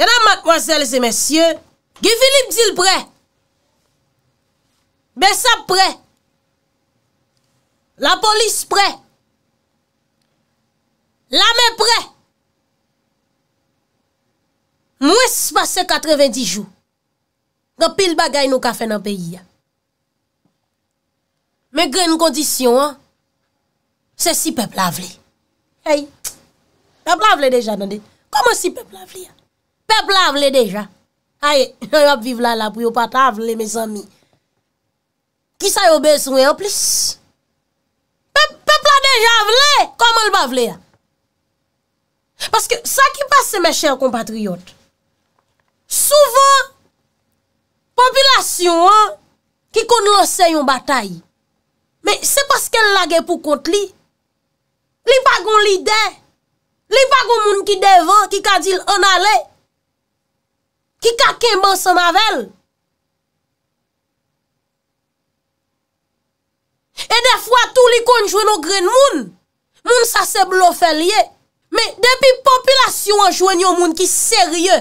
genan matmozèles e mèsyè, ge Filip Dile prè, Besap prè, la polis prè, la mè prè, mwè se passe 90 jou, gò pil bagay nou ka fè nan peyi ya. Mè gen nou kondisyon an, se si pepl avlè. Hey, pepl avlè deja nan de, koman si pepl avlè ya? Pepl la vle deja. Aye, yon yop viv la la pou yon pata vle, mes ami. Ki sa yon besoun yon plis? Pepl la deja vle! Koman yon pa vle ya? Paske, sa ki pase se men chè yon compatriot. Souven, populasyon an, ki koun lòse yon batay. Me, se paske lage pou kont li. Li pa goun li de. Li pa goun moun ki devan, ki kadil an alè. Ki ka kembe an san mavel. E defwa tou li konjwen an gren moun. Moun sa se blofe liye. Me depi popilasyon an jwen yon moun ki serye.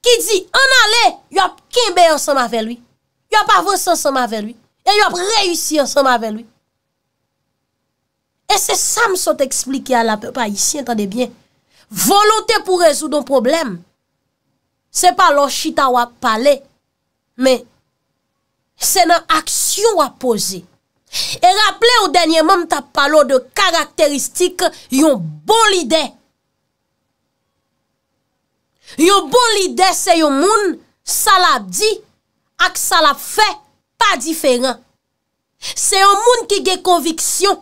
Ki di an ale. Yop kembe an san mavel. Wi. Yop avos an san mavel. Wi. E yop reyusi an san mavel. Wi. E se sa m son te eksplike a la pa. Pa yisi entande bien. Volote pou rezoudon probleme. Se pa lo chita wap pale, me, se nan aksyon wap pose. E rapple ou denye mam ta palo de karakteristik yon bol ide. Yon bol ide se yon moun salap di ak salap fe, pa diferan. Se yon moun ki ge konviksyon,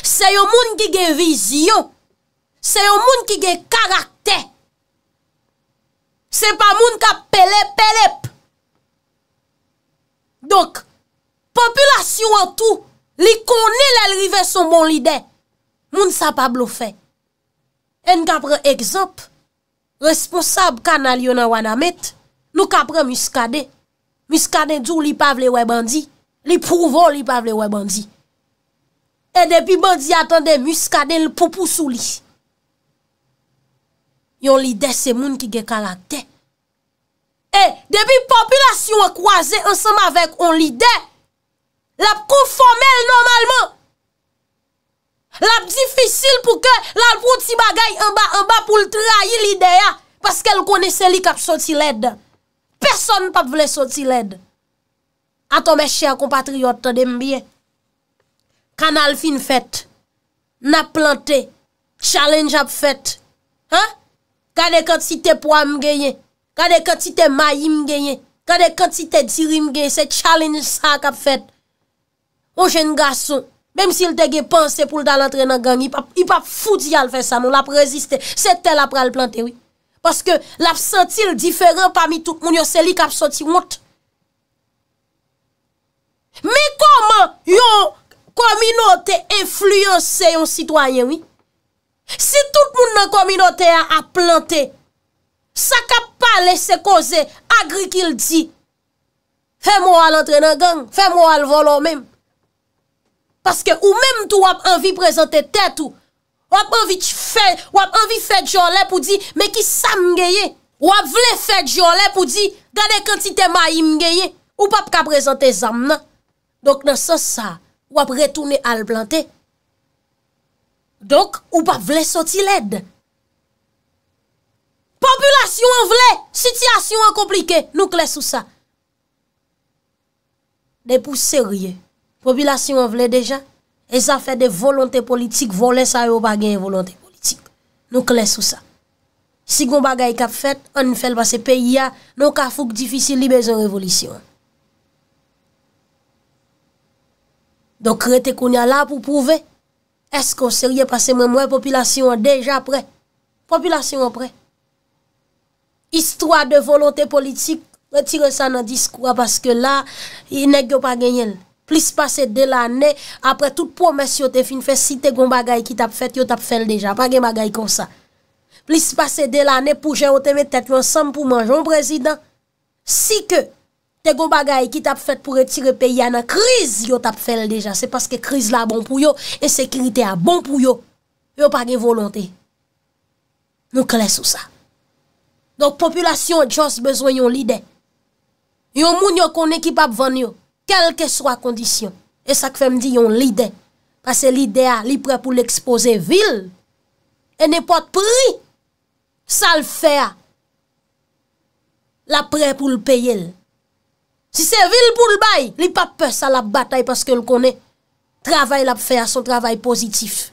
se yon moun ki ge vizyon, se yon moun ki ge karakteristik, Se pa moun ka pelep-pelep. Donk, populasyon an tou, li konil el rive son bon lidè, moun sa pa blofè. En ka pren ekzop, responsab kanal yon an wan amet, nou ka pren muskade. Muskade djou li pavle wè bandi, li pouvo li pavle wè bandi. En depi bandi atande muskade l popou sou li. Yon lide se moun ki ge kalate. E, debi populasyon wak waze, anseman vek, on lide, lap kon fomel normalman. Lap difisil pou ke, lap wout si bagay, anba, anba pou l trahi lide ya. Paske l kone se li kap soti led. Person pa vle soti led. Ato me chè, kompatriot, tè dem biye. Kan al fin fèt, nap plantè, challenge ap fèt. Ha? Ha? Kade kantite pouam genye, kade kantite mayim genye, kade kantite dirim genye, se challenge sa kap fet. O jen gason, bem si l tege panse pou l dal antre nan gangi, i pap foudi al fe sa moun, l ap reziste, sete l ap pral plante, oui. Paske l ap sentil diferan pami tout, moun yo seli kap senti mout. Me koman yon komino te influence yon sitwayen, oui? Si tout moun nan kominote a a planté, sa ka pa lese koze agri ki l di, fe mou al entre nan gang, fe mou al volo mèm. Paske ou mèm tou wap anvi prezante tè tou, wap anvi fè, wap anvi fè djolè pou di, mè ki sa mgeye, wap vle fè djolè pou di, gade kantite may mgeye, ou pap ka prezante zam nan. Dok nan sa sa, wap retounè al planté, Donk, ou pa vle soti led. Populasyon an vle, sityasyon an komplike, nou kles ou sa. De pou serye, populasyon an vle deja, e zafè de volante politik, volen sa yo bagen volante politik. Nou kles ou sa. Si gwen bagay kap fèt, an nifel ba se peyi ya, nou ka fuk difisi libe zon revolisyon. Donk rete konya la pou pouve, pou pouve, Esko seriye pase mwen mwen, populasyon an deja pre. Populasyon an pre. Istwa de volante politik, wetire sa nan diskwa, paske la, inek yo pa genyel. Plis pase de la ane, apre tout promes yo te fin fe, si te goun bagay ki tap fet, yo tap fel deja, pa gen bagay kon sa. Plis pase de la ane, pou jè o teme tet, mwen sam pou manj, joun prezident, si ke, Te go bagay ki tap fet pou retire peyi anan kriz yo tap fel deja. Se paske kriz la bon pou yo. E sekirite a bon pou yo. Yo pa gen volante. Nou kles ou sa. Donk populasyon et jons bezwen yon lide. Yo moun yo kon ekip ap ven yo. Kelke swa kondisyon. E sak fe mdi yon lide. Pase lide a li pre pou l'expose vil. E ne pot pri. Sal fe a. La pre pou l'peye l. Si se vil pou l'bay, li pa pe sa la batay Paske l konen, travay la pe fe A son travay pozitif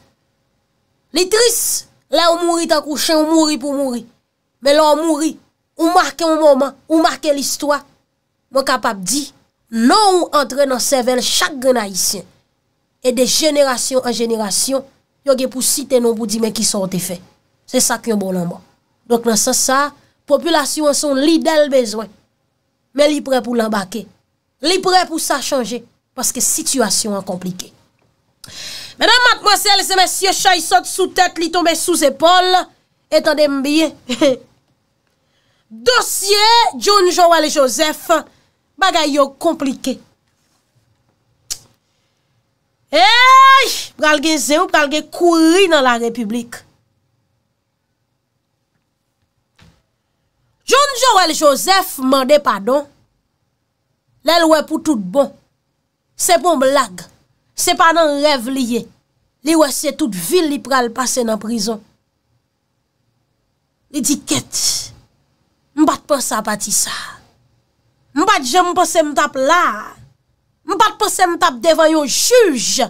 Li tris, la ou mouri Tan kouchen, ou mouri pou mouri Men la ou mouri, ou marke ou mouman Ou marke l istwa Mwen kapap di, nou entren Nan sevel chak genayisyen E de jeneration an jeneration Yoge pou site non pou di men Ki sa wote fe, se sak yon bonanman Donk nan sa sa, populasyon Son lidel bezwen men li pre pou l'enbake. Li pre pou sa chanje, paske situasyon an komplike. Menan matmose, lese men sye chay sot sou tet, li tombe sou zepol, etan dem biye. Dosye, John, Joel et Joseph, bagay yo komplike. Eyyy, pralge zew, pralge kouri nan la republik. John Joel Joseph morde padon. Lèl wè pou tout bon. Se pon blag. Se panan rev liye. Li wè se tout vil li pral pase nan prizon. Li di ket. Mbat pou sa pati sa. Mbat jen pou se mtap la. Mbat pou se mtap devan yo juj.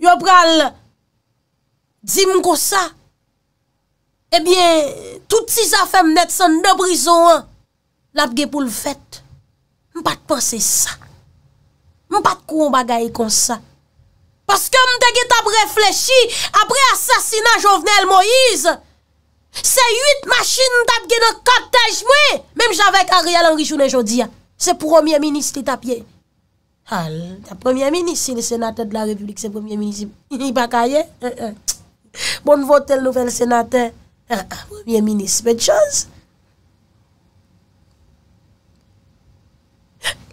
Yo pral di mko sa. Ebyen, eh tout si zafem net san de brison an, la apge pou l'fet. M'pat pense sa. M'pat kou m'bagaye kon sa. Paske m'de ge tap reflechi, apre asasina Jovenel Moïse, se yut machin tap gen an katej mwe, mem javek Ariel Henri Jounet Jodyan, se premier ministre li tap ye. Al, premier ministre, si le senate de la republique, se premier ministre li bakaye. Bon vote el nouvel senate. Premier ministre, bete chanze.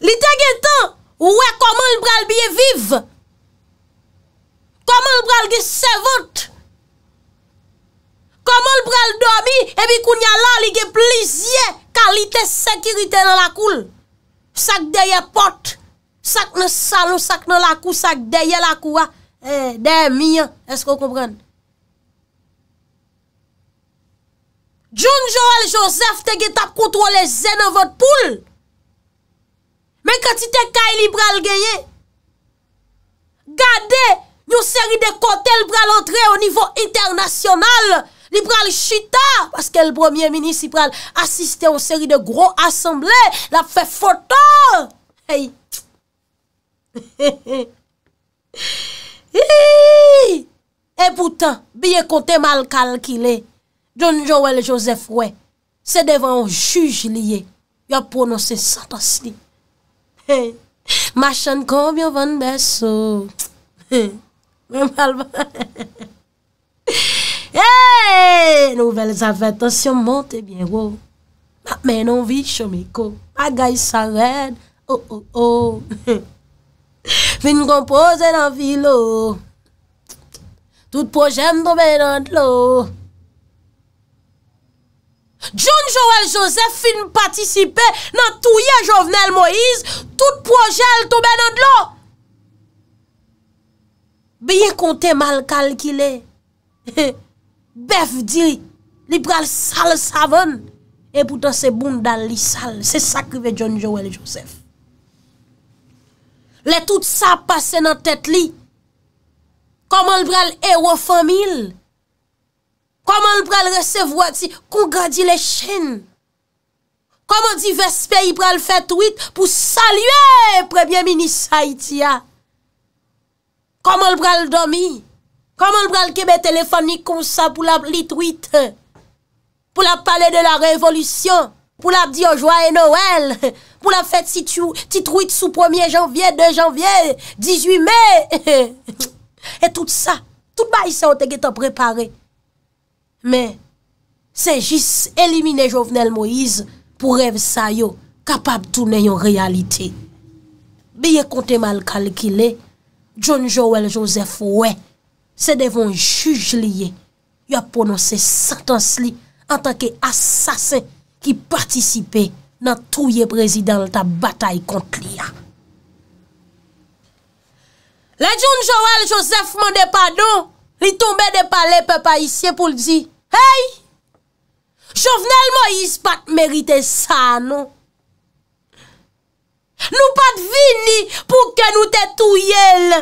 Li te gen tan, ouwe, koman l'bral biye vive? Koman l'bral ge sevote? Koman l'bral domi? Ebi kounya la li ge plizye ka li te sekirite nan lakoul. Sak deye pot, sak nan salou, sak nan lakou, sak deye lakou, eh, deye mien, esko komprenne? John Joël Joseph te ge tap kontro le zène vòt poule. Men kwen ti te kay li bral geye. Gade, nyo seri de kote, li bral entre au nivou internasyonal. Li bral chita, paske l'premier municipal assiste an seri de gro asemble, la fe fote. E poutan, biye kote mal kalkile. Joun Jowel Joseph wey, se devan ou juj liye, yo pronose santos li. Hey, machan konbyo van beso. Hey, nouvel zavet osyon monte biye wo. Ma menon vi chomiko, ma gay sanred. Oh, oh, oh, fin kompoze nan vi lo. Tout projèm droube nan lo. John Joël Joseph fin patisipe nan touye Jovenel Moïse Tout projèl toube nan dlo Beye kontè mal kalkile Bef diri Li pral sal savon E poutan se boum dal li sal Se sakribe John Joël Joseph Le tout sa pase nan tèt li Koman li pral e wafamil Koman l pral resevo a ti kongra di le chen? Koman di vespe yi pral fet wite pou salye premye mini sa iti a? Koman l pral domi? Koman l pral kebe telefonik kon sa pou la li wite? Pou la pale de la revolusyon? Pou la di yojwa e noel? Pou la fet si ti wite sou 1 janvye, 2 janvye, 18 me? E tout sa, tout ba yi sa wote ge te prepare. Men, se jis elimine Jovenel Moïse pou rev sa yo kapab tounen yon realite. Biye konteman l kalkile, John Joel Joseph we, se devon juj liye, yo prononse satans li an tanke asasen ki partisipe nan touye prezidenta batay kont liya. La John Joel Joseph mende padon, li tombe de pale pepa isye pou l di, Hey, chovnel mo yis pat merite sa, nou. Nou pat vini pou ke nou te tou yel.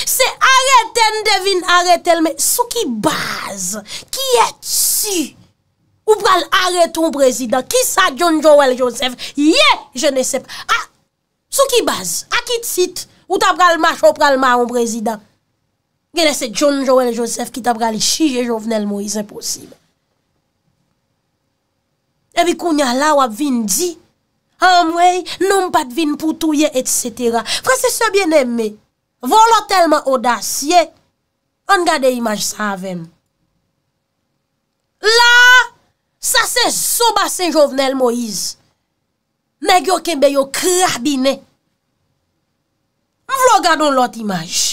Se areten devin areten, me sou ki baz, ki et si, ou pral areton prezident, ki sa John Joel Joseph, ye, je ne sep. A, sou ki baz, a kit sit, ou ta pral mach, ou pral ma yon prezident. Genese John Joel Joseph Kitap gali shije Jovenel Moïse E posib Ebi kounya la wap vin di Amwey Non pat vin pou touye et setera Frase se bien eme Volo telman odasye Angade imaj sa ven La Sa se soba se Jovenel Moïse Megyo kembe yo krabine Mvlo gado lot imaj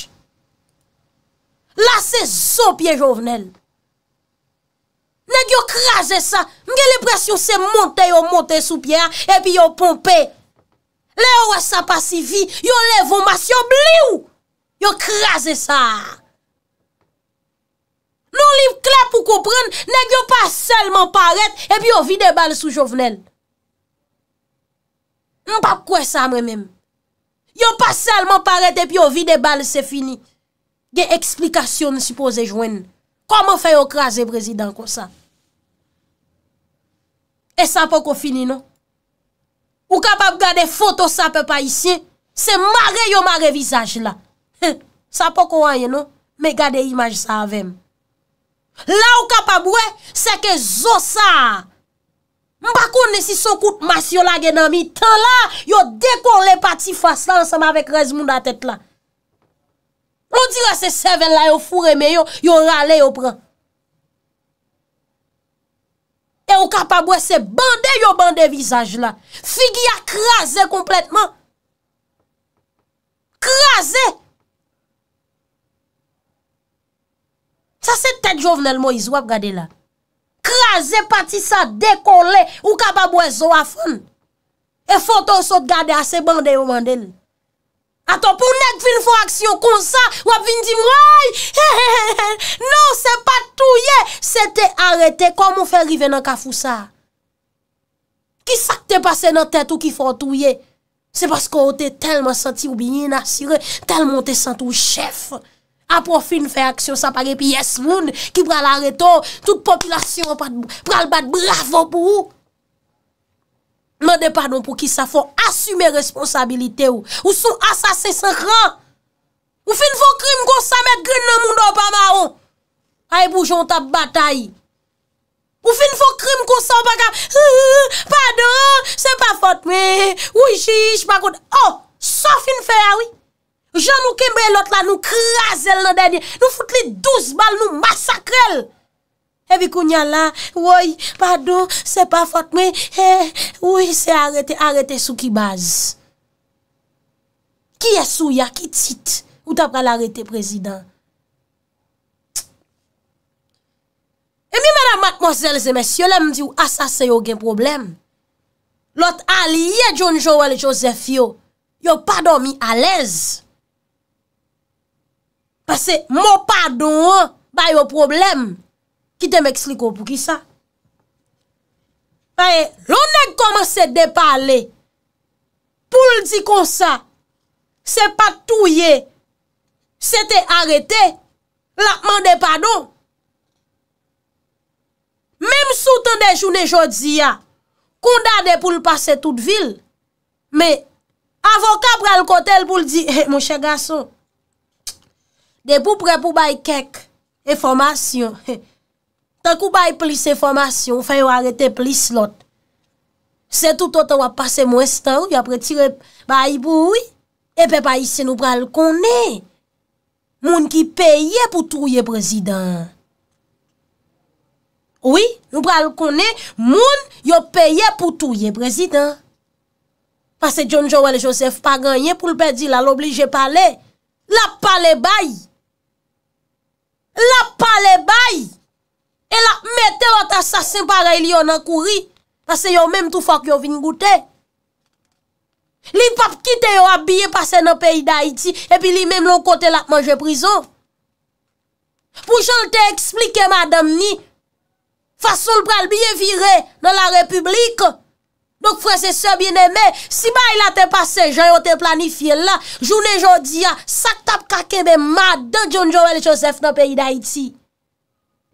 La se sou pie jovenel. Nèk yo krasè sa. Mwen gen lè pres yo se monte, yo monte sou pie a, epi yo pompe. Lè yo wè sa pasi vi, yo levon mas, yo bli ou. Yo krasè sa. Nou li kla pou koupren, nèk yo pa selman paret, epi yo vide bal sou jovenel. Mwen pa kouè sa mwen mèm. Yo pa selman paret, epi yo vide bal, se fini. gen eksplikasyon si pose jwen. Koman fe yo kraze brezidanko sa? E sa pou kon fini, no? Ou kapab gade foto sa pe pa isye, se mare yo mare visaj la. Sa pou kon wanyen, no? Me gade imaj sa avem. La ou kapab we, se ke zo sa! Mbakou ne si so kout masyo la gen anmi tan la, yo dekon le pati fas la, anseman vek rez moun da tet la. On dire se seven la yo fure me yo, yo rale yo pran. E yo kapabwe se bande yo bande vizaj la. Figi a krasen kompletman. Krasen. Sa se tete jovenel mo yi zwap gade la. Krasen pati sa dekole, yo kapabwe zo afan. E foton sot gade a se bande yo manden. Aton pou nek fin fè aksyon konsa, wap fin di mwoy. Non, se pa touye, se te arete komon fè rive nan kafou sa. Ki sak te pase nan tèt ou ki fè touye? Se paskou ou te telman senti ou binye nasire, telman te senti ou chef. Apo fin fè aksyon sa pare pi yes moun, ki pral areto, tout populasyon pral bat bravo pou ou. Mende pardon pou ki sa fon asume responsabilite ou. Ou sou asase se ran. Ou fin fon krim kon sa met grin nan moun do pa maron. Aye boujou an tap batay. Ou fin fon krim kon sa wakam. Pardon, se pa fote me. Ou jish, pakote. Oh, so fin fe awi. Ah Jan nou kembe lot la, nou krasel nan denye. Nou foute li douz bal, nou masakrel. Ewi kou nyan la, woy, pado, se pa fote me, e, woy, se arete, arete sou ki baz. Ki esou ya, ki tit, ou ta pral arete prezident? E mi mèdame matmozèl zèmè, si yo lèm di ou asase ah, yo gen problem. Lot Ali, ye John Joel Joseph yo, yo pado mi alez. Pase, mo pado yo, ba yo problem. Ki te mèk sliko pou ki sa. Faye, lò nèk komanse de pale, pou l di kon sa, se patouye, se te arete, lakman de pado. Mèm sou tan de joun de jodi ya, kondade pou l pase tout vil, mè, avoka pral kote l pou l di, mè eh, moun chè gason, de pou pre pou bay kek, e fòmasyon, mè, tak ou bay plis e formasyon, fè yo arete plis lot. Se toutot wap pase mwestan, yo apre tire bayi boui, epè bayi se nou pral konè, moun ki peye pou touye prezident. Oui, nou pral konè, moun yo peye pou touye prezident. Pase John Joel Joseph pa ganyen, pou l'bedi la, l'oblige pale, l'ap pale bayi. L'ap pale bayi. E la mette ot asasin pare li yon an kouri, an se yon menm tou fok yon vin goute. Li pap kite yon ap biye pase nan peyi da iti, epi li menm lon kote la ap manje prizo. Pou jol te eksplike madam ni, fason l pral biye vire nan la republik, dok fwese sè bien eme, si bay la te pase jan yon te planifiye la, jounen jondi ya, sak tap kake menman de John Joel Joseph nan peyi da iti.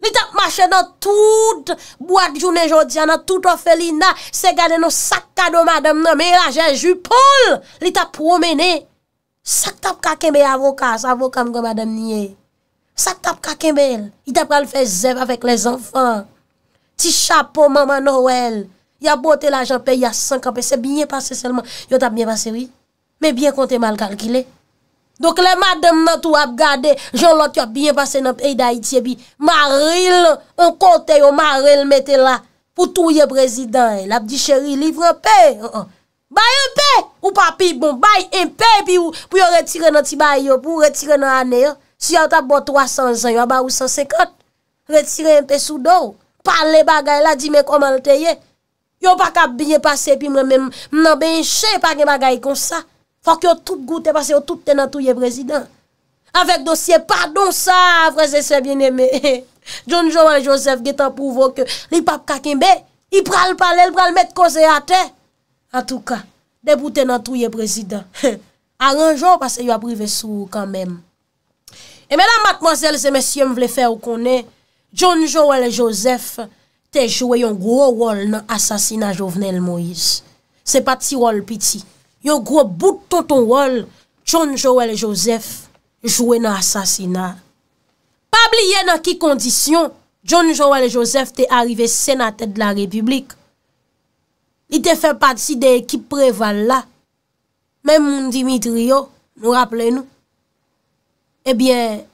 Li tap mache nan tout boak jounen jodyan nan tout ofeli nan se gade nou sakta do madam nan me la jenjupol. Li tap promene, sakta ap kakembe avokas, avokam go madam niye. Sakta ap kakembe el, li tap kalfe zev avèk les enfan. Ti chapo mama noel, ya bote la jampè, ya sankampè, se binye pase selman. Yo tap binye pase wè, me binye kontè mal kalkile. Donk le madem nan tou ap gade, joun lot yo ap binye pase nan peyda itye bi, maril, an kote yo maril mette la, pou touye prezident, la ap di cheri, livre pe, baye bon, bon un pe, ou papi bon, baye un pe, pou yo retire nan ti baye yo, pou yo retire nan ane yo, si yo tap bo 300 an, yo abar ou 150, retire un pe sou do, pale bagay la, di me komalteye, yo pa kap binye pase, pi mnen benche, pa gen bagay kon sa, Fòk yo tout gout te pase yo tout te nan touye prezident. Avèk dosye, pardon sa, vreze se bien eme. John Joël Joseph get an pouvo ke li pap kakinbe, i pral pale, l pral met koze ate. An touka, debout te nan touye prezident. Aranjou, pase yo aprive sou kame. E menan matmozèl, se mesyèm vle fè ou konè, John Joël Joseph te jwe yon gwo wol nan asasina jovenel Moïse. Se pati wol piti. yo gro bout ton ton wol, John Joël Joseph, jouè nan asasina. Pabli yè nan ki kondisyon, John Joël Joseph te arrive senatèd la republik. Li te fè pati de ekip Preval la. Mè moun Dimitri yo, nou rappele nou. Ebyè, eh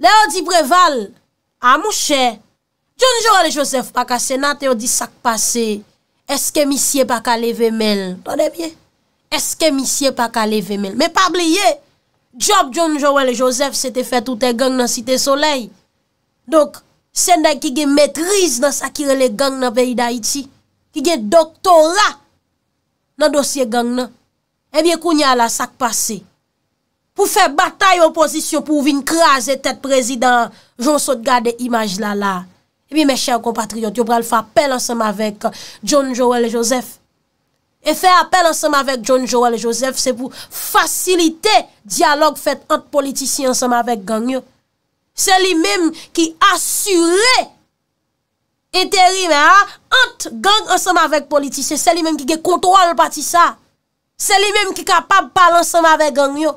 le ou di Preval, a ah, mou chè, John Joël Joseph baka senatèd ou di sakpase, eske misye baka leve mel. Tonè byè? Eske misye pa kale vemel. Me pabli ye, job John Joel Joseph se te fe toute gang nan Site Soleil. Dok, senday ki ge metriz nan sakirele gang nan veyida iti. Ki ge doktorat nan dosye gang nan. Ebiye kounye ala sak pase. Pou fe batay oposisyon pou vin kraze tet prezident John Sotgade Imajlala. Ebiye me chèv compatriot, yo pral fapel ansem avèk John Joel Joseph. E fè apel ansèm avèk John, Joel et Joseph, se pou fasilite diyalog fèt ant politisyen ansèm avèk gangyo. Sè li mèm ki asurè etèri mè, ha? Ant gang ansèm avèk politisyen, sè li mèm ki ge kontouan l'patisa. Sè li mèm ki kapab pal ansèm avèk gangyo.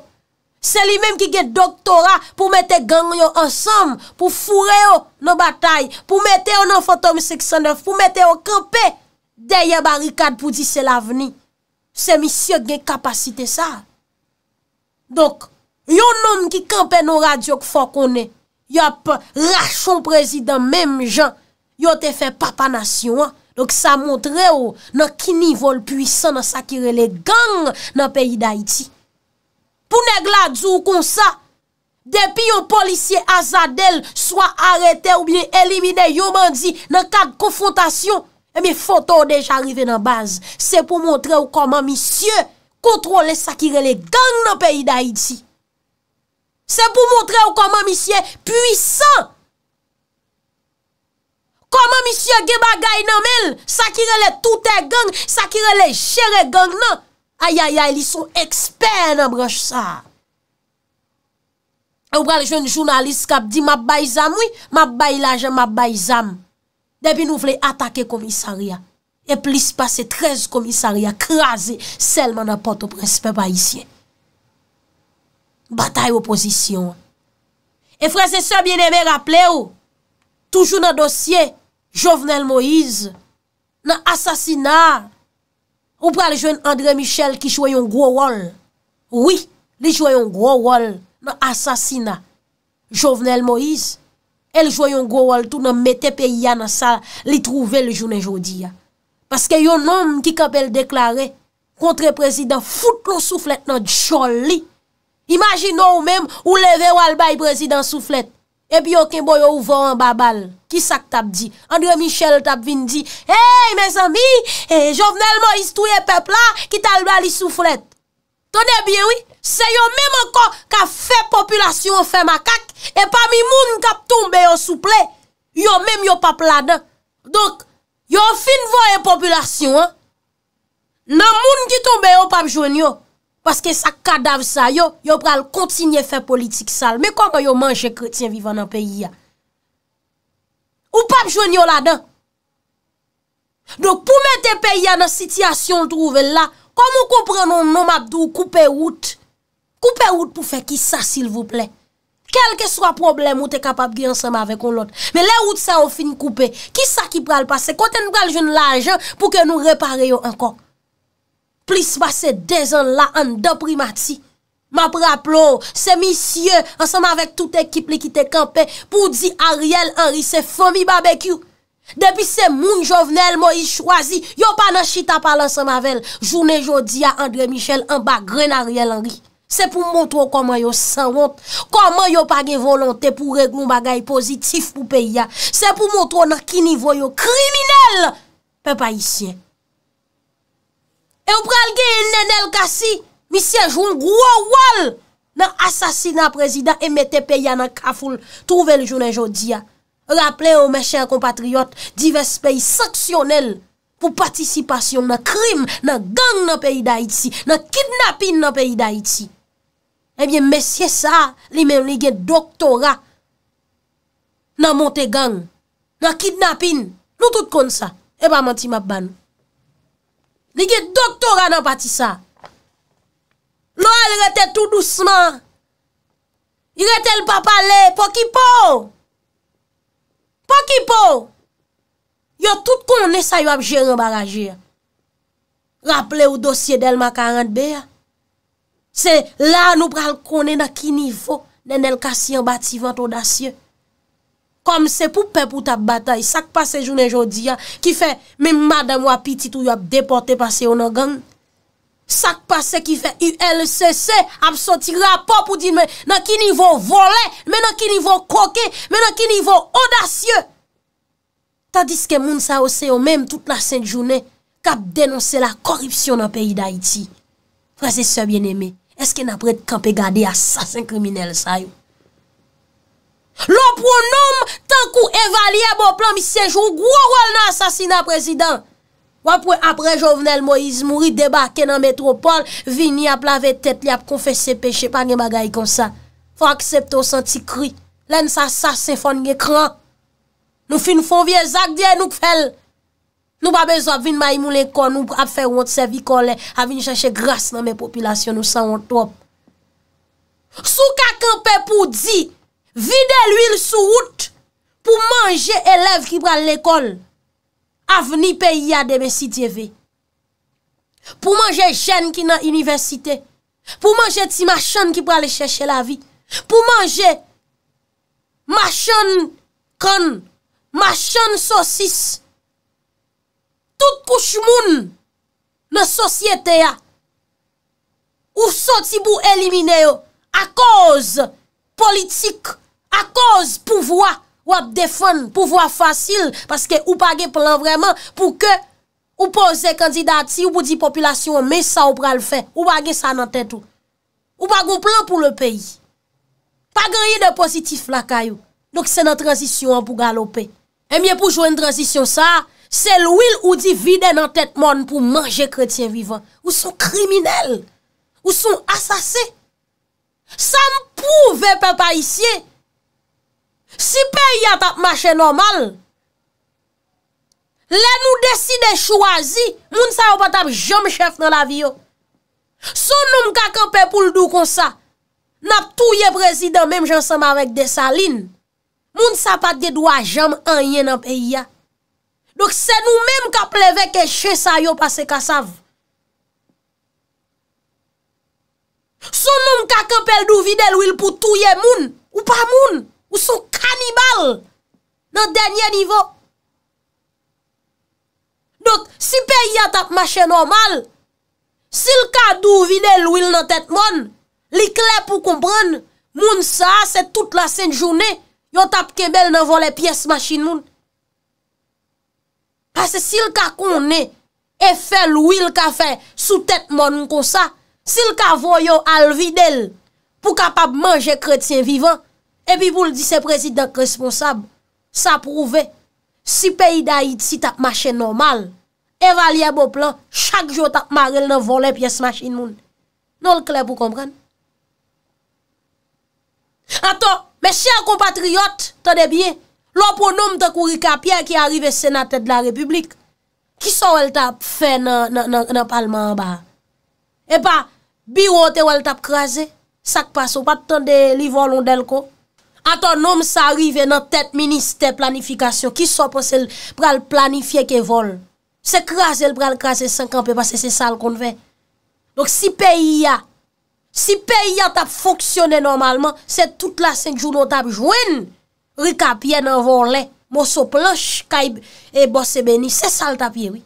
Sè li mèm ki ge doktora pou mètè gangyo ansèm pou fure yo nan batay, pou mètè yo nan fantom 69, pou mètè yo krepè Deye barikad pou di se la veni. Se mi sye gen kapasite sa. Dok, yon nom ki kampe nou radyo k fok one, yop, rachon prezident, mem jan, yote fe papanasyon. Dok sa montre yo, nan kini vol pwisan nan sakirele gang nan peyi da iti. Pou neg la djou kon sa, depi yon polisye azadel swa arete ou bien elimine yon bandi nan kak konfrontasyon, nan kak konfrontasyon, E eh mi foto deja arrive nan base Se pou montre ou koman misye Kontrole sakirele gang nan peyi da iti Se pou montre ou koman misye Puisan Koman misye geba gay nanmel Sakirele touten gang Sakirele chere gang nan Ayayay li son eksper nan broche sa Ou pral jwen jounalist kap di Mabay zam oui Mabay laje mabay zam Depi nou vle atake komisaria. E plis pase trez komisaria krasi selman apote o prenspe bayisyen. Batay oposisyon. E fre se se bine me rapple ou. Toujou nan dosye Jovenel Moïse. Nan asasina. Ou pral jwen André Michel ki jwe yon gwo wol. Oui, li jwe yon gwo wol. Nan asasina Jovenel Moïse. El jwa yon gwo wal tou nan mette pe yana sa li trouve le jounen jodi ya. Paske yon nom ki kapel deklare kontre prezident foute nou souflet nan joli. Imaginou mèm ou leve wal bay prezident souflet. E bi yo ken bo yo ou vò an babal ki sak tap di. Andre Michel tap vin di. Hey mes ami, jo vnel mo istouye pepla ki tal bali souflet. Tone biye wii. Se yo menm ankon ka fe populasyon fe makak, e pa mi moun kap tombe yo souple, yo menm yo pap ladan. Donk, yo fin voye populasyon, nan moun ki tombe yo pap joun yo, paske sa kadav sa yo, yo pral kontinye fe politik sal, me koman yo manje kretien vivan nan peyi ya. Ou pap joun yo ladan. Donk pou mette peyi ya nan sityasyon trouve la, komon kompren nou nomadou koupe wout, Koupe oud pou fe ki sa s'il vous plè. Kelke swa problem ou te kapab gi ansama avè kon l'ot. Me le oud sa ou fin koupe. Ki sa ki pral pase? Kote nou pral joun l'ajan pou ke nou repare yo ankon. Plis base de zon la an deprimati. Ma praplo, se misye ansama avè tout ekip li ki te kampe. Pou di Ariel Henry se fomi babekyou. Depi se moun jovenel mo yi chwazi. Yo pa nan chita pal ansama vel. Jounen jodi a Andre Michel anba gren Ariel Henry. Se pou montrou koman yo sanwant, koman yo page volante pou reglou bagay pozitif pou peyi ya. Se pou montrou nan ki nivou yo kriminel, pe pa isye. E ou pralge yon nenel kasi, misye joun gwa wal nan asasina prezident emete peyi ya nan kafoul, trouvel jounen jodi ya. Raple ou me chen kompatriot, divers peyi saksyonel pou patisipasyon nan krim, nan gang nan peyi da iti, nan kidnapping nan peyi da iti. Ebyen mesye sa, li men li gen doktora nan monte gang, nan kidnapin. Nou tout kon sa, eba manti map ban. Li gen doktora nan pati sa. Nou al rete tout douceman. I rete l papale, pokipo. Pokipo. Yo tout kon ne sayo ap jeremba raje. Raple ou dosye del makarande beya. Se la nou pral kone na ki nivo nen el kasi an bati vant odasye. Kom se pou pe pou tap batay, sak pase jounen jodi ya, ki fe men madan wapiti tou yop deporte pase yon nan gang. Sak pase ki fe ULCC ap soti rapop ou di men nan ki nivo vole, men nan ki nivo koke, men nan ki nivo odasye. Tadis ke moun sa ose yon men tout nan sen jounen kap denonse la koripsyon nan peyi da iti. Frase se bien eme, Eske nan apre te kampe gade asasin kriminel sa yo? Lo pou noum, tan kou evalye bo plan mi sejou, gwo wòl nan asasina prezident. Wap wè apre jovenel Moïse Mouri debake nan metropole, vini ap lave tet li ap konfese peche pa gen bagay kon sa. Fwa aksepto san ti kri. Len sa sas se fon gen kran. Nou fi nou fon vie zak diye nou kfel. Nou pa bezò vin may moun lèkò, nou ap fè wot se vikò lè, ap vin chèche gras nan mè popilasyon nou sa wot wop. Sou kakon pe pou di, vide l'ouil sou wot, pou manje elev ki pral lèkòl, avni pe yade mè si djeve. Pou manje jèn ki nan universite, pou manje ti machon ki pral chèche la vi, pou manje machon kon, machon sosis, Tout kouch moun nan sosyete ya. Ou soti pou elimine yo. A koz politik. A koz pouvoi. Ou ap defon. Pouvoi fasil. Paske ou pa ge plan vreman. Pou ke ou pose kandidati. Ou pou di populasyon. Me sa ou pral fe. Ou pa ge sa nan ten tou. Ou pa go plan pou le peyi. Pa geye de pozitif la kayo. Dok se nan tranzisyon an pou galope. E miye pou jwen tranzisyon sa a. Se louil ou di vide nan tet moun pou manje kretien vivan. Ou son kriminel. Ou son asase. Sam pou vepe pa isye. Si pe yata ap mache normal. Le nou deside chwazi. Moun sa wapat ap jom chef nan la vyo. Son noum kaka pe pou l'dou kon sa. Nap tou ye prezident menm jansama vek de salin. Moun sa pat de dwa jom anye nan pe yata. Dok se nou menm ka pleve ke che sa yon pase kasav. Son moun kake pel dou vide lwil pou touye moun, ou pa moun, ou son kanibal, nan denye nivo. Dok si pe yon tap mache normal, si lka dou vide lwil nan tet moun, li kle pou kompren, moun sa se tout la sen jounen, yon tap kebel nan vo le pies machin moun. Pase sil ka kon ne, e fe lou il ka fe sou tet mon kon sa, sil ka voyo al vide l pou kapap manje kretien vivan, epi pou l di se prezident responsab, sa prouve si peyi da it si tap mache normal, evalye bo plan, chak jo tap mare l nan vole piye smash in moun. Non l kle pou kompran. Aton, mes chèr compatriot, tade biye, Lò pou noum te kourika piè ki arrive senatèd la republik, ki sou wèl te ap fè nan palman ba? E pa, biwote wèl te ap krasè, sak pa sou pat tèndè li volon del ko. A ton noum sa arrive nan tèt ministè planifikasyon, ki sou posèl pral planifiè ke vol? Se krasèl pral krasè sènk anpe, pasè sè sal konve. Lòk si peyi ya, si peyi ya te ap foksyonè normalman, se tout la sènk joun wèl te ap jwenè, Rikapye nan vorle, moso plosh, kaib e bosebe ni, se sal tapye wi.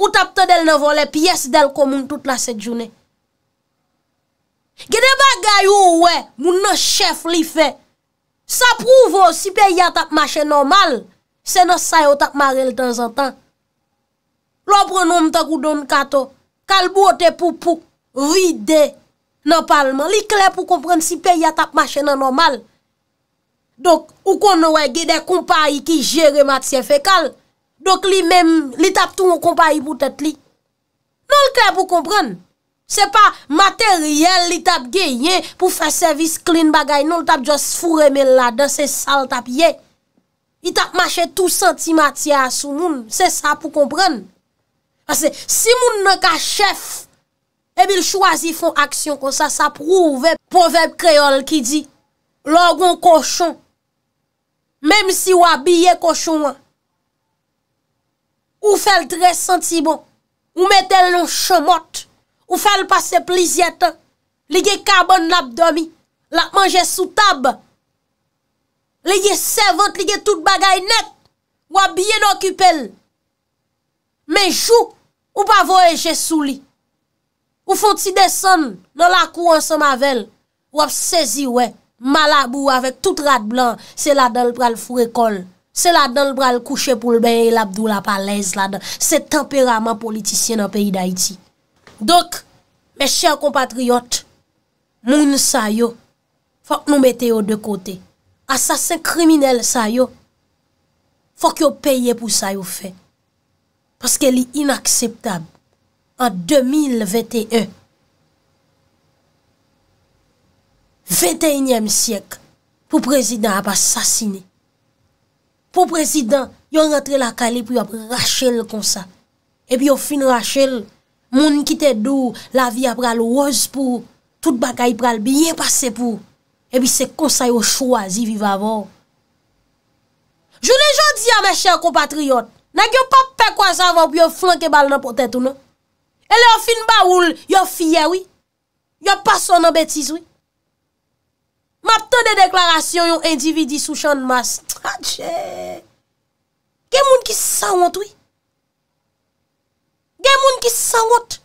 Ou tapte del nan vorle, piyes del komoun tout la set jounen. Gede bagay ou we, moun nan chef li fe. Sa prouve, si pe ya tap mache normal, se nan sayo tap mare l dan zatan. Lo prenoum ta kou don kato, kalbou ote pou pouk, vide nan palman. Li kle pou kompren si pe ya tap mache nan normal. Dok ou kon wè gè dè kompayi ki jère matyè fekal. Dok li mèm, li tap tou mwen kompayi boutet li. Non lè kè pou kompren. Se pa materyèl li tap gè yè pou fè servis klin bagay. Non lè tap jòs furemè lè dan se sal tap yè. Li tap mache tout senti matyè asoun moun. Se sa pou kompren. Asè, si moun nè ka chèf, e bil chwazi fon aksyon kon sa, sa prouve poveb kreol ki di. Lò gon koshon, Mèm si wè biye kòchou wè, ou fèl tre sentibo, ou mètè loun chomot, ou fèl pase pliziet, li ge karbon n'abdomi, lakmanje sou tab, li ge sevent, li ge tout bagay nek, wè biye n'okupèl. Mè jou, ou pa voyeje sou li, ou fò ti deson, nan lakou an soma vel, wè ap sezi wè, Malabou avek tout rad blan, se la dan l pral furekol, se la dan l pral kouche pou l benye labdou la palez la dan, se temperaman politisyen an peyi d'Haïti. Dok, mes chèr compatriot, loun sa yo, fòk nou mette yo de kote. Asasin kriminel sa yo, fòk yo peye pou sa yo fe, paske li inakseptab an 2021. 21èm syek, pou prezident ap asasine. Pou prezident, yon rentre la kale pou yon Rachel konsa. Epi yon fin Rachel, moun kite dou, la vi ap pral waz pou, tout bagay pral biye pase pou, epi se konsa yon chwazi viva vò. Jounè jò di a mè chèr kompatri yot, nèk yon pap pe kwa sa vò pou yon flanke bal nan potet ou nan. Elè yon fin ba oul, yon fye wè, yon pason nan betis wè. M ap ten de deklarasyon yon individi sou chan mas. Ah, Gen moun ki sa wot woy. Gen moun ki sa wot.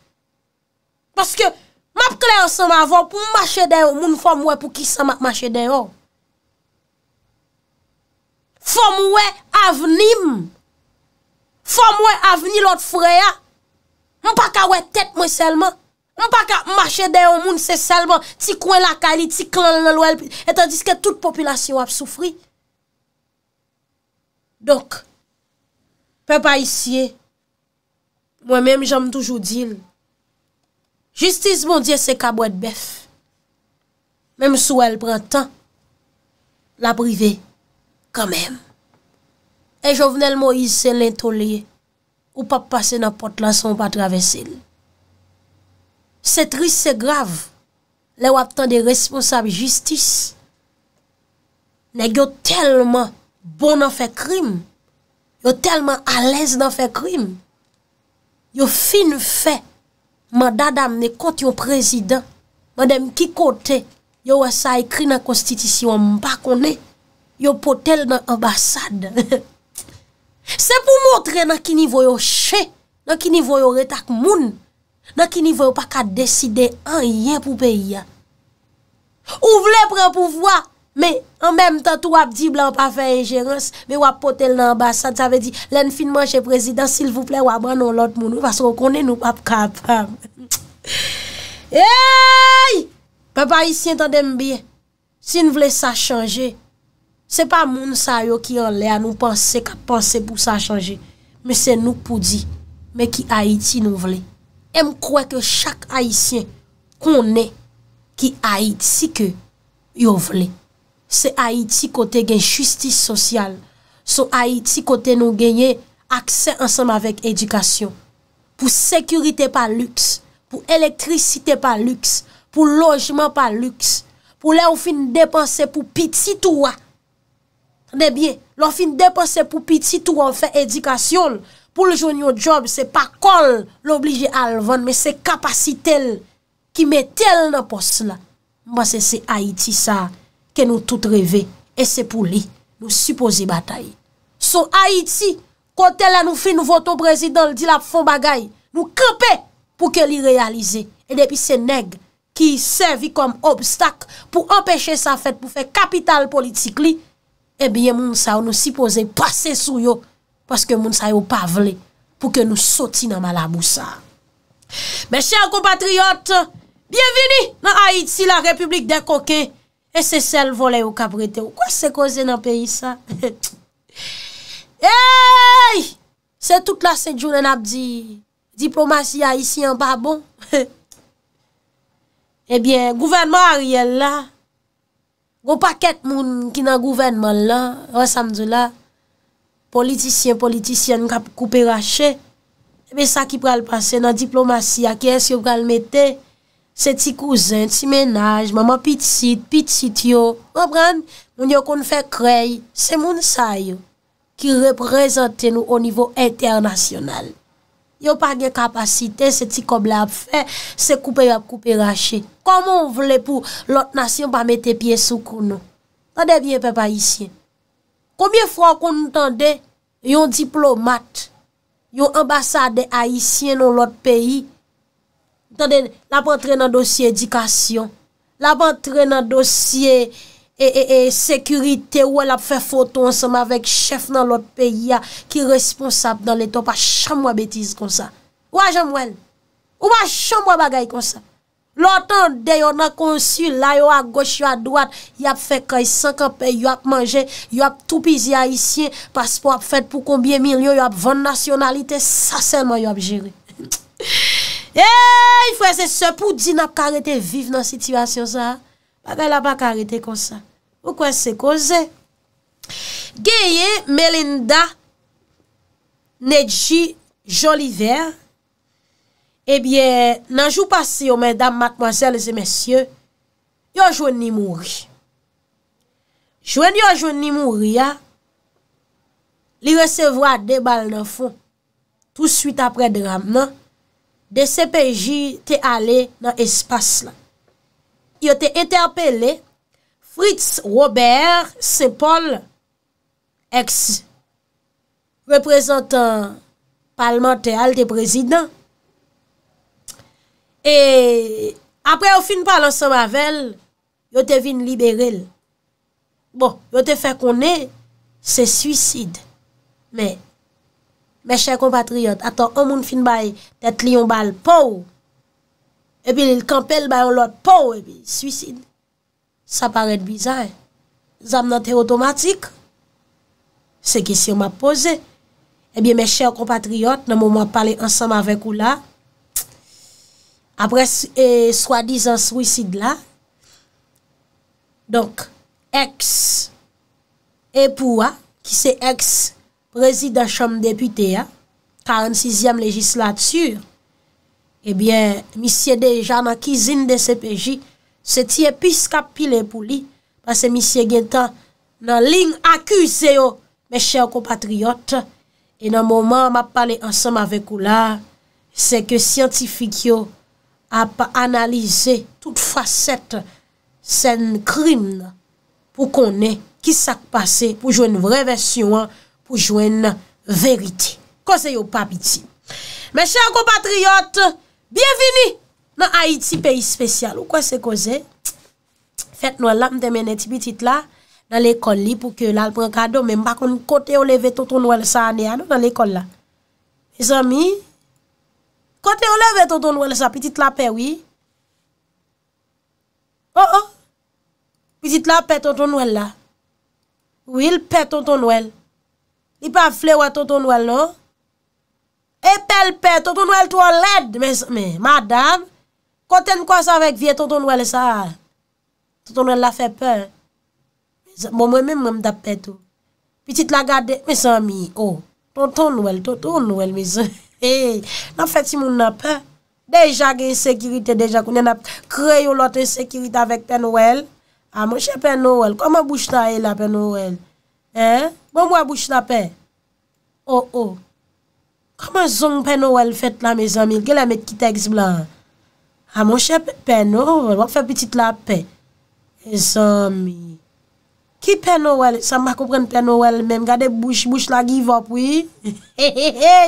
Paske m ap kle ansan m avon pou m mache den yon moun fom woy pou ki sa m ak mache den yon. Fom woy avenim. Fom woy aveni lot freya. M pa ka woy tet mwen selman. Ou pa ka mache deyo moun se selman, ti kwen lakali, ti klon lal wèl, etan diske tout populasyon wap soufri. Donk, pe pa isye, mwen menm jom toujou dil. Justice moun diye se kabwèd bef, menm sou wèl pran tan, la privè, kan menm. E jo vnel moun isye lintolye, ou pa pase nan pot lan son pa travese lè. Se trist se grav, le wap tan de responsable justice, bon neg yo telman bon nan fe krim, yo telman alèz nan fe krim, yo fin fe, man dadam ne kote yo prezident, man dem ki kote, yo wè sa ekri nan konstitisyon mba konè, yo potel nan ambassade. Se pou moutre nan ki nivou yo che, nan ki nivou yo retak moun, Nan ki nivou pa ka deside an yen pou peyi ya Ou vle pre pou vwa Me, an menm tan tou wap di blan pa fe e gerans Ve wap pote l nan ambasad Sa ve di, len finman che prezident Sil vouple wap ban nou lot moun Vase wakone nou pap kap Eyyy Pa pa yi si entande mbiye Si nou vle sa chanje Se pa moun sa yo ki an le a nou panse Kap panse pou sa chanje Me se nou poudi Me ki Haiti nou vle Em kwa ke chak Haitien konen ki Haiti ke yo vle. Se Haiti kote gen justice sosyal, se Haiti kote nou genye aksen ansenm avek edikasyon. Pou sekurite pa lüks, pou elektrisite pa lüks, pou lojman pa lüks, pou la ou fin depanse pou piti touwa. Tande bien, la ou fin depanse pou piti touwa ou fe edikasyon lè. pou l'joun eh yo job se pa kol l'oblije alvan, me se kapasitel ki metel nan pos la. Mba se se Haiti sa ke nou tout revè, e se pou li nou suppose batay. So Haiti, kote la nou fi nou voto brezidol, di la pou fò bagay, nou krepe pou ke li realize. E depi se neg ki servi kom obstak, pou empèche sa fèt pou fè kapital politik li, e biye moun sa ou nou suppose pase sou yo Paske moun sa yon pa vle pou ke nou soti nan Malabousa. Mè chèr kompatriot, biyevini nan Haiti la Republik bon. eh de Koke, e se sel vole yon kabrete. Kwa se koze nan peyi sa? Eyyy! Se tout la se jounen ap di diplomasy a ici an pa bon. Ebyen, gouvenman a riyel la, goun paket moun ki nan gouvenman la, an samdou la, politisyen, politisyen, nou ka pou koupe rachè, ebe eh sa ki pral prase nan diplomasyen, ki es yo pral mette, se ti kouzen, ti menaj, mama pit sit, pit sit yo, mwen pren, nou nyo kon fè krey, se moun sa yo, ki reprezenten nou o nivou internasyonal. Yo pa gen kapasite, se ti kobla ap fè, se koupe rachè, komon vle pou lot nasyon pa mette piye soukoun nou, an devye pe pa isyen. Koumye fwa kon nou tande, yon diplomat, yon ambasade haisyen nou lot peyi, tande, la pa antre nan dosye edikasyon, la pa antre nan dosye sekurite, wè la pa fè foto ansama vek chef nan lot peyi ya ki responsab nan leto pa chanmwa betiz kon sa. Ou a janmwen, ou a chanmwa bagay kon sa. Lò tan de yon a konsil, la yon a goch, yon a dwat, yon ap fè kèy, sankan pe, yon ap manje, yon ap toupizi a isye, paspo ap fèd pou kombye milyon, yon ap vòn nasyonalite, sa senman yon ap jiri. Yon fè se se pou di nan ap karete vive nan sityasyon sa. Pa kèy la pa karete konsa. Ou kwen se kose? Gyeye Melinda, Nedji Joliver, Ebyen, nanjou pasi yo, mèdame, matman, zèl, zèl, mèsyè, yon joun ni mouri. Joun yon joun ni mouri, li resevwa de bal nan fon, tout suite apre drame nan, de CPJ te ale nan espas la. Yo te interpele, Fritz Robert, se Paul, eks, reprezentan parlamentel de prezident, E apre ou fin pa lansan ma vel, yo te vin liberel. Bon, yo te fe kon ne, se suicid. Men, men chèr compatriot, ato an moun fin bay, te tli yon bal pou, e bin il kampel bay an lot pou, e bin, suicid. Sa paret bizay. Zan nan te otomatik. Se gè si yon ma pose, e bin men chèr compatriot nan moun moun pale ansan ma ven kou la, apre swadi zan swisid la, donk, eks, epouwa, ki se eks, prezident chanm depite ya, 46e legislatur, ebyen, misye deja nan kizin de sepeji, se ti episka pile epouli, panse misye gen tan, nan ling akuse yo, meche yo komatriot, e nan mouman, ma pale ansam avek ou la, se ke siyantifik yo, ap analize tout facet sen krim pou konen ki sak pase pou jwen vreve syon, pou jwen verite. Kose yo papi ti. Meshe akou patriyot, bienveni nan Haiti, peyi spesyal. Ou kose kose? Fet nou alam demene ti bitit la, nan lekol li pou ke lal prekado, men bakon kote ou leve toutou nou al sa ane anou nan lekol la. Mes ami... Kote yon leve tonton nouel sa, piti tlape, oui? Oh oh, piti tlape tonton nouel la. Oui, l'pe tonton nouel. I pa flewa tonton nouel, no? Epe l'pe, tonton nouel toun led, messe, me, madame. Kote yon kwa sa vek vie tonton nouel sa? Tonton nouel la fe pe. Mwen mwen mwen mwen dap pe tou. Piti tla gade, messe, mi, oh. Tonton nouel, tonton nouel, messe. E, nan fèt si moun nan pè. Deja gen sekirite, deja kounen ap kre yon lote sekirite avèk Pè Noël. A monshe Pè Noël, koman bouche ta e la Pè Noël? E, moun mwa bouche la Pè? O, oh, o. Oh. Koman zon Pè Noël fèt la me zami? Gè la met ki teks blan? A monshe Pè Noël, moun fè piti la Pè. E zami. Ki Pè Noël, sa mwa koupren Pè Noël menm. Gade bouche, bouche la give up, oui? E, e, e, e.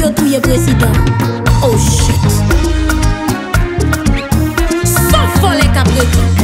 Yo touye presidor Oh shit Sop folen kapretor